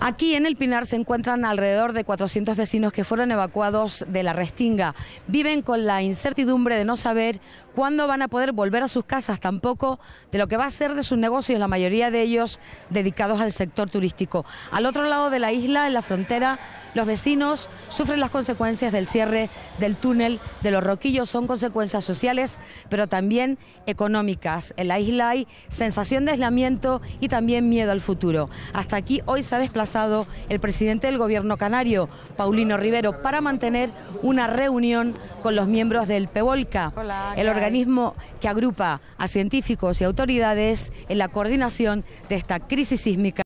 Aquí en el Pinar se encuentran alrededor de 400 vecinos que fueron evacuados de la Restinga. Viven con la incertidumbre de no saber cuándo van a poder volver a sus casas, tampoco de lo que va a ser de sus negocios, la mayoría de ellos dedicados al sector turístico. Al otro lado de la isla, en la frontera, los vecinos sufren las consecuencias del cierre del túnel de los Roquillos, son consecuencias sociales, pero también económicas. En la isla hay sensación de aislamiento y también miedo al futuro. Hasta aquí hoy se ha desplazado el presidente del gobierno canario, Paulino Rivero, para mantener una reunión con los miembros del PEVOLCA, el organismo que agrupa a científicos y autoridades en la coordinación de esta crisis sísmica.